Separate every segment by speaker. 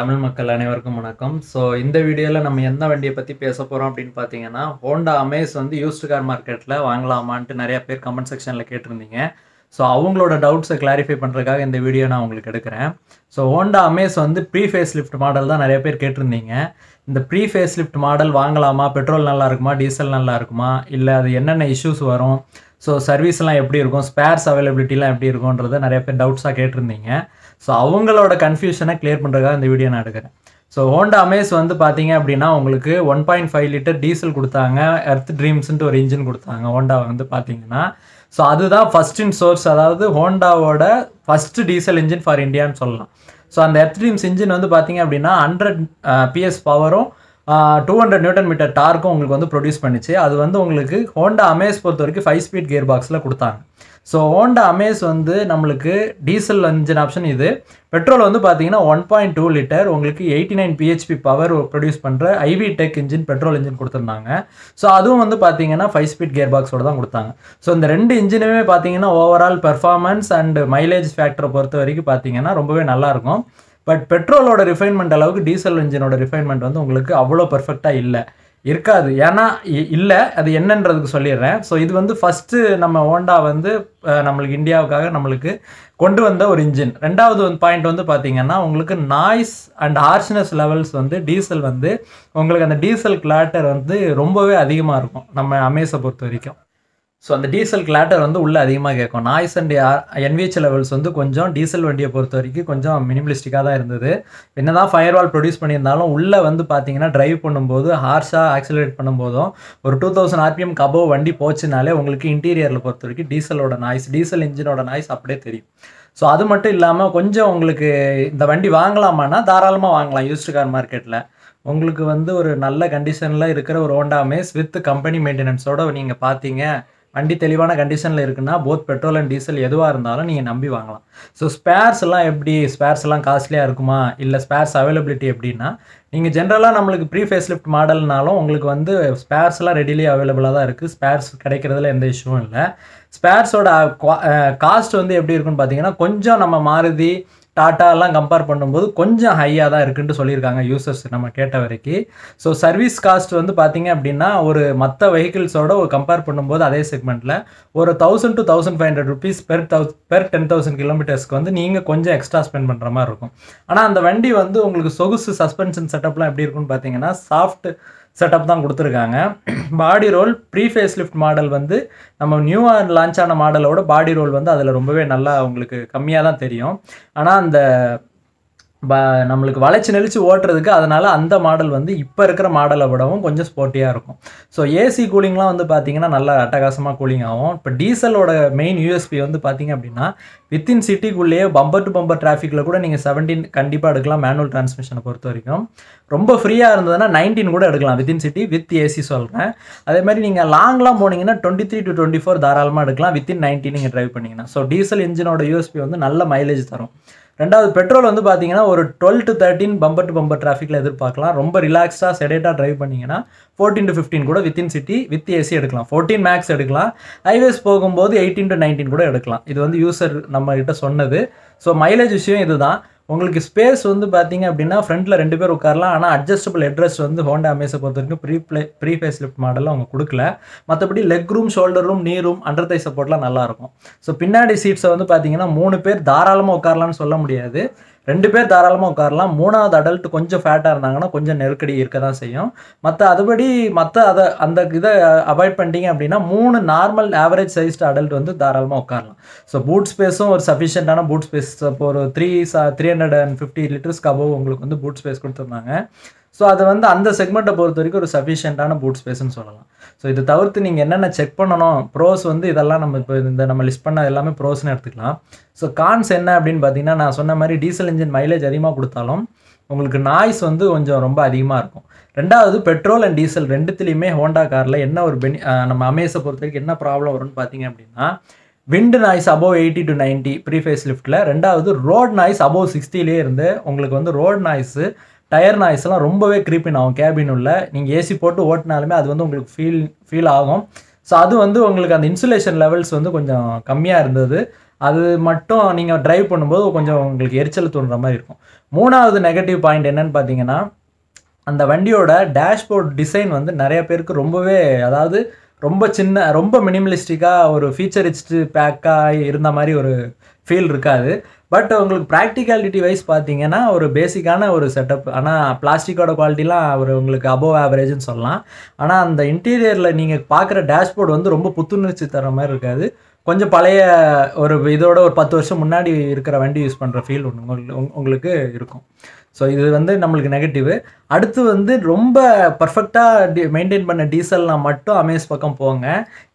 Speaker 1: தமிழ் மக்கள் அனைவருக்கும் வணக்கம் ஸோ இந்த வீடியோவில் நம்ம எந்த வண்டியை பற்றி பேச போகிறோம் அப்படின்னு பார்த்தீங்கன்னா ஹோண்டா அமேஸ் வந்து யூஸ்டு கார் மார்க்கெட்டில் வாங்கலாமான்ட்டு நிறையா பேர் கமெண்ட் செக்ஷனில் கேட்டிருந்தீங்க ஸோ அவங்களோட டவுட்ஸை கிளாரிஃபை பண்ணுறதுக்காக இந்த வீடியோ நான் உங்களுக்கு எடுக்கிறேன் ஸோ ஹோண்டா அமேஸ் வந்து ப்ரீ ஃபேஸ் லிஃப்ட் மாடல் தான் நிறைய பேர் கேட்டிருந்தீங்க இந்த ப்ரீ ஃபேஸ் லிஃப்ட் மாடல் வாங்கலாமா பெட்ரோல் நல்லா இருக்குமா டீசல் நல்லா இருக்குமா இல்லை அது என்னென்ன இஷ்யூஸ் வரும் ஸோ சர்வீஸ்லாம் எப்படி இருக்கும் ஸ்பேர்ஸ் அவைலபிலிட்டிலாம் எப்படி இருக்கும்ன்றத நிறைய பேர் டவுட்ஸாக கேட்டிருந்தீங்க ஸோ அவங்களோட கன்ஃபியூஷனை கிளியர் பண்ணுறதுக்காக இந்த வீடியோ நான் எடுக்கிறேன் ஸோ ஹோண்டா அமேஸ் வந்து பார்த்தீங்க அப்படின்னா உங்களுக்கு one point five litre diesel கொடுத்தாங்க எர்த் ட்ரீம்ஸ்ன்ட்டு ஒரு இன்ஜின் கொடுத்தாங்க ஹோண்டா வந்து பார்த்தீங்கன்னா ஸோ அதுதான் ஃபஸ்ட் இன் சோர்ஸ் அதாவது ஹோண்டாவோட ஃபஸ்ட் டீசல் இன்ஜின் ஃபார் இந்தியான்னு சொல்லலாம் ஸோ அந்த எர்த் ட்ரீம்ஸ் இன்ஜின் வந்து பார்த்தீங்க அப்படின்னா ஹண்ட்ரட் பிஎஸ் பவரும் டூ ஹண்ட்ரட் நியூட்டன் மீட்டர் டார்க்கும் உங்களுக்கு வந்து ப்ரொடியூஸ் பண்ணிச்சு அது வந்து உங்களுக்கு ஹோண்டா அமேஸ் பொறுத்த வரைக்கும் ஃபைவ் ஸ்பீட் கியர் பாக்ஸில் கொடுத்தாங்க ஸோ ஹோண்டா அமேஸ் வந்து நம்மளுக்கு டீசல் இன்ஜின் ஆப்ஷன் இது பெட்ரோல் வந்து பார்த்தீங்கன்னா ஒன் பாயிண்ட் டூ லிட்டர் உங்களுக்கு eighty nine BHP power produce பண்ணுற IV tech engine petrol engine கொடுத்துருந்தாங்க ஸோ அதுவும் வந்து பார்த்தீங்கன்னா ஃபைவ் ஸ்பீட் கியர் பாக்ஸோட தான் கொடுத்தாங்க ஸோ இந்த ரெண்டு இன்ஜினுமே பார்த்தீங்கன்னா ஓவரால் பெர்ஃபார்மன்ஸ் அண்ட் மைலேஜ் ஃபேக்டரை பொறுத்த வரைக்கும் பார்த்தீங்கன்னா ரொம்பவே நல்லாயிருக்கும் பட் பெட்ரோலோட ரிஃபைன்மெண்ட் அளவுக்கு டீசல் இன்ஜினோட ரிஃபைன்மெண்ட் வந்து உங்களுக்கு அவ்வளோ பர்ஃபெக்டாக இல்லை இருக்காது ஏன்னா இல்லை அது என்னன்றதுக்கு சொல்லிடுறேன் ஸோ இது வந்து ஃபஸ்ட்டு நம்ம ஹோண்டா வந்து நம்மளுக்கு இந்தியாவுக்காக நம்மளுக்கு கொண்டு வந்த ஒரு இன்ஜின் ரெண்டாவது வந்து பாயிண்ட் வந்து பார்த்தீங்கன்னா உங்களுக்கு நாய்ஸ் அண்ட் ஹார்ஷ்னஸ் லெவல்ஸ் வந்து டீசல் வந்து உங்களுக்கு அந்த டீசல் கிளாட்டர் வந்து ரொம்பவே அதிகமாக இருக்கும் நம்ம அமேஸை பொறுத்த வரைக்கும் ஸோ அந்த டீசல் கிளாட்டர் வந்து உள்ளே அதிகமாக கேட்கும் நாய்ஸ் அண்ட் என்விஹெச் லெவல்ஸ் வந்து கொஞ்சம் டீசல் வண்டியை பொறுத்த வரைக்கும் கொஞ்சம் மினிமலிஸ்டிக்காக தான் இருந்தது என்ன தான் ஃபயர் வால் ப்ரொடியூஸ் பண்ணியிருந்தாலும் உள்ளே வந்து பார்த்தீங்கன்னா ட்ரைவ் பண்ணும்போது ஹார்ஷாக ஆக்சிலேட் பண்ணும்போதும் ஒரு டூ தௌசண்ட் ஆர்பிஎம் கபோ வண்டி போச்சுனாலே உங்களுக்கு இன்டீரியரில் பொறுத்த வரைக்கும் டீசலோட நாய்ஸ் டீசல் இன்ஜினோட நாய்ஸ் அப்படியே தெரியும் ஸோ அது மட்டும் இல்லாமல் கொஞ்சம் உங்களுக்கு இந்த வண்டி வாங்கலாமான்னா தாராளமாக வாங்கலாம் யூஸ்டு கார் மார்க்கெட்டில் உங்களுக்கு வந்து ஒரு நல்ல கண்டிஷனில் இருக்கிற ஒரு ஹோண்டா மேஸ் வித் கம்பெனி மெயின்டெனன்ஸோடு நீங்கள் பார்த்தீங்க வண்டி தெளிவான கண்டிஷனில் இருக்குன்னா போத் பெட்ரோல் அண்ட் டீசல் எதுவாக இருந்தாலும் நீங்கள் நம்பி வாங்கலாம் ஸோ ஸ்பேர்ஸ் எல்லாம் எப்படி ஸ்பேர்ஸ் எல்லாம் காஸ்ட்லியாக இருக்குமா இல்லை ஸ்பேர்ஸ் அவைலபிலிட்டி எப்படின்னா நீங்கள் ஜென்ரலாக நம்மளுக்கு ப்ரீ ஃபேஸ் லிஃப்ட் மாடல்னாலும் உங்களுக்கு வந்து ஸ்பேர்ஸ் எல்லாம் ரெடிலி அவைலபிளாக தான் இருக்குது ஸ்பேர்ஸ் கிடைக்கிறதுல எந்த இஷ்யூவும் இல்லை ஸ்பேர்ஸோட காஸ்ட் வந்து எப்படி இருக்குன்னு பார்த்தீங்கன்னா கொஞ்சம் நம்ம மாறுதி டாட்டாலாம் கம்பேர் பண்ணும்போது கொஞ்சம் ஹையாக தான் இருக்குன்னு சொல்லியிருக்காங்க யூசர்ஸ் நம்ம கேட்ட வரைக்கும் ஸோ சர்வீஸ் காஸ்ட் வந்து பார்த்தீங்க அப்படின்னா ஒரு மற்ற வெஹிக்கிள்ஸோட கம்பேர் பண்ணும்போது அதே செக்மெண்ட்டில் ஒரு thousand to thousand five hundred rupees per thou per ten thousand கிலோமீட்டர்ஸ்க்கு வந்து நீங்கள் கொஞ்சம் எக்ஸ்ட்ரா ஸ்பெண்ட் பண்ணுற மாதிரி இருக்கும் ஆனால் அந்த வண்டி வந்து உங்களுக்கு சொகுசு சஸ்பென்ஷன் செட்டப்லாம் எப்படி இருக்குன்னு பார்த்தீங்கன்னா சாஃப்ட் செட்டப் தான் கொடுத்துருக்காங்க body roll pre face lift model வந்து நம்ம நியூவாக லான்ச் ஆன மாடலோட பாடி ரோல் வந்து அதில் ரொம்பவே நல்லா உங்களுக்கு கம்மியாக தான் தெரியும் ஆனால் அந்த ப நம்மளுக்கு வளைச்சி நெளிச்சு ஓட்டுறதுக்கு அதனால் அந்த மாடல் வந்து இப்போ இருக்கிற மாடலை விடவும் கொஞ்சம் ஸ்போர்ட்டியாக இருக்கும் ஸோ ஏசி கூலிங்லாம் வந்து பார்த்தீங்கன்னா நல்லா அட்டகாசமாக கூலிங் ஆகும் இப்போ டீசலோட மெயின் யூஎஸ்பி வந்து பார்த்தீங்க அப்படின்னா வித்தின் சிட்டிக்குள்ளேயே பம்பர் டு பம்பர் டிராஃபிக்கில் கூட நீங்கள் செவன்டீன் கண்டிப்பாக எடுக்கலாம் மேனுவல் டிரான்ஸ்மிஷனை பொறுத்த வரைக்கும் ரொம்ப ஃப்ரீயாக இருந்ததுன்னா நைன்டீன் கூட எடுக்கலாம் வித்தின் சிட்டி வித் ஏசி சொல்கிறேன் அதே மாதிரி நீங்கள் லாங்லாம் போனீங்கன்னா twenty three to twenty four தாராளமாக எடுக்கலாம் வித்தின் நைன்டீன் நீங்கள் ட்ரைவ் பண்ணிங்கன்னா ஸோ டீசல் இன்ஜினோட யூஎஸ்பி வந்து நல்ல மைலேஜ் தரும் ரெண்டாவது பெட்ரோல் வந்து பார்த்தீங்கன்னா ஒரு twelve to thirteen bumper to bumper டிராஃபிக்கில் எதிர்பார்க்கலாம் ரொம்ப ரிலாக்ஸாக செடேட்டாக ட்ரைவ் பண்ணிங்கன்னா ஃபோர்டீன் டு ஃபிஃப்டின் கூட வித்தின் சிட்டி வித் ஏசி எடுக்கலாம் ஃபோர்டீன் மேக்ஸ் எடுக்கலாம் ஹைவேஸ் போகும்போது எயிட்டீன் டு நைன்டீன் கூட எடுக்கலாம் இது வந்து யூசர் நம்மகிட்ட சொன்னது ஸோ மைலேஜ் விஷயம் இதுதான் உங்களுக்கு ஸ்பேஸ் வந்து பார்த்தீங்க அப்படின்னா ஃப்ரண்ட்டில் ரெண்டு பேர் உட்காரலாம் ஆனால் அட்ஜஸ்டபிள் அட்ரஸ் வந்து ஹோண்டா அமேஸை பொறுத்த வரைக்கும் pre play pre face lift மாடலில் அவங்க கொடுக்கல மற்றபடி leg room shoulder room knee room under thigh சப்போர்ட்லாம் நல்லாயிருக்கும் ஸோ பின்னாடி சீட்ஸை வந்து பார்த்தீங்கன்னா மூணு பேர் தாராளமாக உட்காரலாம்னு சொல்ல முடியாது ரெண்டு பேர் தாராளமாக உட்காரலாம் மூணாவது அடல்ட் கொஞ்சம் ஃபேட்டாக இருந்தாங்கன்னா கொஞ்சம் நெருக்கடி இருக்க தான் செய்யும் மற்ற அதுபடி மற்ற அதை அந்த இதை அவாய்ட் பண்ணிட்டீங்க அப்படின்னா மூணு நார்மல் ஆவரேஜ் சைஸ்டு அடல்ட் வந்து தாராளமாக உட்காரலாம் ஸோ பூட் ஸ்பேஸும் ஒரு சஃபிஷியண்டான பூட் ஸ்பேஸ் இப்போ ஒரு three three hundred and fifty லிட்டர்ஸ்க்கு அபவ் உங்களுக்கு வந்து பூட் ஸ்பேஸ் கொடுத்துருந்தாங்க ஸோ அதை வந்து அந்த செக்மெண்ட்டை பொறுத்த வரைக்கும் ஒரு சஃபிஷியண்ட்டான பூட் ஸ்பேஸ்னு சொல்லலாம் ஸோ இதை தவிர்த்து நீங்கள் என்னென்ன செக் பண்ணணும் ப்ரோஸ் வந்து இதெல்லாம் நம்ம இப்போ இந்த நம்ம லிஸ்ட் பண்ண எல்லாமே ப்ரோஸ்னு எடுத்துக்கலாம் ஸோ கான்ஸ் என்ன அப்படின்னு பார்த்தீங்கன்னா நான் சொன்ன மாதிரி டீசல் இன்ஜின் மைலேஜ் அதிகமாக கொடுத்தாலும் உங்களுக்கு நாய்ஸ் வந்து கொஞ்சம் ரொம்ப அதிகமாக இருக்கும் ரெண்டாவது பெட்ரோல் அண்ட் டீசல் ரெண்டுத்துலேயுமே ஹோண்டா காரில் என்ன ஒரு பெனி நம்ம அமேஸை பொறுத்த வரைக்கும் என்ன ப்ராப்ளம் வரும்னு பார்த்தீங்க அப்படின்னா wind noise above eighty to ninety pre facelift லிஃப்ட்டில் ரெண்டாவது ரோட் நாய்ஸ் அபோவ் சிக்ஸ்டிலே இருந்து உங்களுக்கு வந்து ரோட் நாய்ஸு டயர் நாய்ஸ்லாம் ரொம்பவே க்ரீப்பின் ஆகும் கேபின் உள்ள நீங்கள் ஏசி போட்டு ஓட்டினாலுமே அது வந்து உங்களுக்கு ஃபீல் ஃபீல் ஆகும் ஸோ அது வந்து உங்களுக்கு அந்த இன்சுலேஷன் லெவல்ஸ் வந்து கொஞ்சம் கம்மியாக இருந்தது அது மட்டும் நீங்கள் ட்ரைவ் பண்ணும்போது கொஞ்சம் உங்களுக்கு எரிச்சல் தோன்ற மாதிரி இருக்கும் மூணாவது நெகட்டிவ் பாயிண்ட் என்னன்னு பார்த்தீங்கன்னா அந்த வண்டியோட டேஷ்போர்ட் டிசைன் வந்து நிறைய பேருக்கு ரொம்பவே அதாவது ரொம்ப சின்ன ரொம்ப மினிமலிஸ்டிக்காக ஒரு ஃபீச்சரிஸ்டு பேக்காக இருந்த மாதிரி ஒரு ஃபீல் இருக்காது பட் உங்களுக்கு ப்ராக்டிகாலிட்டி வைஸ் பார்த்தீங்கன்னா ஒரு பேசிக்கான ஒரு செட்டப் ஆனால் பிளாஸ்டிக்கோட குவாலிட்டிலாம் ஒரு உங்களுக்கு அபோவ் ஆவரேஜ்னு சொல்லலாம் ஆனால் அந்த இன்டீரியரில் நீங்கள் பார்க்குற டேஷ்போர்டு வந்து ரொம்ப புத்துணர்ச்சி தர மாதிரி இருக்காது கொஞ்சம் பழைய ஒரு இதோட ஒரு பத்து வருஷம் முன்னாடி இருக்கிற வண்டி யூஸ் பண்ணுற ஃபீல் ஒன்று உங்களுக்கு இருக்கும் ஸோ இது வந்து நம்மளுக்கு நெகட்டிவ் அடுத்து வந்து ரொம்ப பர்ஃபெக்டாக டி மெயின்டைன் பண்ண டீசல்னால் மட்டும் அமேஸ் பக்கம் போங்க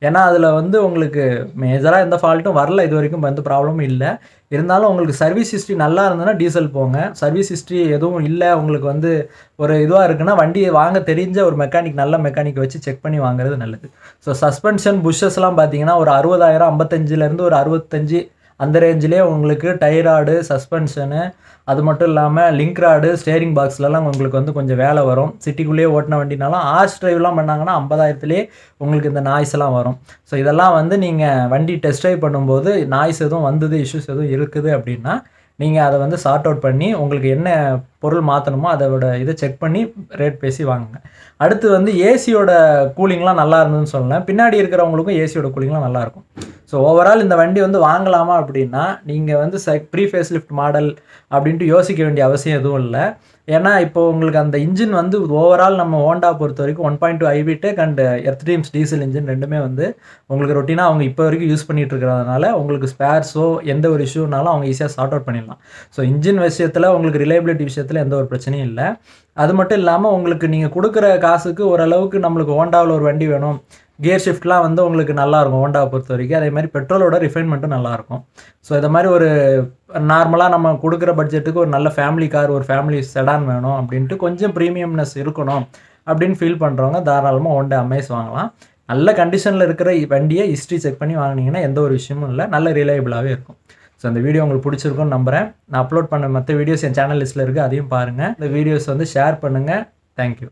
Speaker 1: ஏன்னா அதில் வந்து உங்களுக்கு மேஜராக எந்த ஃபால்ட்டும் வரல இது வரைக்கும் எந்த ப்ராப்ளமும் இல்லை இருந்தாலும் உங்களுக்கு சர்வீஸ் ஹிஸ்ட்ரி நல்லா இருந்ததுன்னா டீசல் போங்க சர்வீஸ் ஹிஸ்ட்ரி எதுவும் இல்லை உங்களுக்கு வந்து ஒரு இதுவாக இருக்குன்னா வண்டியை வாங்க தெரிஞ்ச ஒரு மெக்கானிக் நல்ல மெக்கானிக் வச்சு செக் பண்ணி வாங்குறது நல்லது ஸோ சஸ்பென்ஷன் புஷ்ஷஸ்லாம் பார்த்தீங்கன்னா ஒரு அறுபதாயிரம் ஐம்பத்தஞ்சிலேருந்து ஒரு அறுபத்தஞ்சு அந்த ரேஞ்சிலே உங்களுக்கு டைராடு சஸ்பென்ஷனு அது மட்டும் இல்லாமல் லிங்க் ராடு ஸ்டேரிங் பாக்ஸ்லலாம் உங்களுக்கு வந்து கொஞ்சம் வேலை வரும் சிட்டிக்குள்ளேயே ஓட்டின வண்டினாலும் ஆர்ஸ் ட்ரைவ்லாம் பண்ணாங்கன்னா ஐம்பதாயிரத்துலேயே உங்களுக்கு இந்த நாய்ஸ் எல்லாம் வரும் ஸோ இதெல்லாம் வந்து நீங்கள் வண்டி டெஸ்ட் ட்ரைவ் பண்ணும்போது நாய்ஸ் எதுவும் வந்தது இஷ்யூஸ் எதுவும் இருக்குது அப்படின்னா நீங்கள் அதை வந்து சார்ட் அவுட் பண்ணி உங்களுக்கு என்ன பொருள் மாற்றணுமோ அதோட இதை செக் பண்ணி ரேட் பேசி வாங்குங்க அடுத்து வந்து ஏசியோட கூலிங்லாம் நல்லா இருந்ததுன்னு சொல்லலாம் பின்னாடி இருக்கிறவங்களுக்கும் ஏசியோட கூலிங்லாம் நல்லாயிருக்கும் ஸோ ஓவரால் இந்த வண்டி வந்து வாங்கலாமா அப்படின்னா நீங்கள் வந்து ச ப்ரீ ஃபேஸ் லிஃப்ட் மாடல் அப்படின்ட்டு யோசிக்க வேண்டிய அவசியம் எதுவும் இல்லை ஏன்னா இப்போ உங்களுக்கு அந்த இன்ஜின் வந்து ஓவரால் நம்ம ஹோண்டா பொறுத்த வரைக்கும் ஒன் பாயிண்ட் டூ ஐவிட்டு அண்ட் எர்த் டீசல் இன்ஜின் ரெண்டுமே வந்து உங்களுக்கு ரொட்டீனாக அவங்க இப்போ வரைக்கும் யூஸ் பண்ணிகிட்டு இருக்கிறதுனால உங்களுக்கு ஸ்பேர்ஸோ எந்த ஒரு இஷ்யூனாலும் அவங்க ஈஸியாக சார்ட் அவுட் பண்ணிடலாம் ஸோ இன்ஜின் விஷயத்தில் உங்களுக்கு ரிலையபிலிட்டி விஷயத்தில் எந்த ஒரு பிரச்சனையும் இல்லை அது மட்டும் இல்லாமல் உங்களுக்கு நீங்கள் கொடுக்குற காசுக்கு ஓரளவுக்கு நம்மளுக்கு ஹோண்டாவில் ஒரு வண்டி வேணும் கியர் ஷிஃப்ட்லாம் வந்து உங்களுக்கு நல்லாயிருக்கும் ஹோண்டாவை பொறுத்த வரைக்கும் அதே மாதிரி பெட்ரோலோட ரிஃபைன்மெண்ட்டும் நல்லாயிருக்கும் ஸோ இதை மாதிரி ஒரு நார்மலாக நம்ம கொடுக்குற பட்ஜெட்டுக்கு ஒரு நல்ல ஃபேமிலி கார் ஒரு ஃபேமிலி செடான் வேணும் அப்படின்ட்டு கொஞ்சம் ப்ரீமியம்னஸ் இருக்கணும் அப்படின்னு ஃபீல் பண்ணுறவங்க தாராளமாக ஹோண்டா அமேஸ் வாங்கலாம் நல்ல கண்டிஷனில் இருக்கிற வண்டியை ஹிஸ்ட்ரி செக் பண்ணி வாங்கினீங்கன்னா எந்த ஒரு விஷயமும் இல்லை நல்ல ரிலையபிளாகவே இருக்கும் ஸோ அந்த வீடியோ உங்களுக்கு பிடிச்சிருக்கும்னு நம்புகிறேன் நான் அப்லோட் பண்ண மற்ற வீடியோஸ் என் சேனல் லிஸ்ட்டில் இருக்குது அதையும் பாருங்கள் இந்த வீடியோஸ் வந்து ஷேர் பண்ணுங்கள் தேங்க்யூ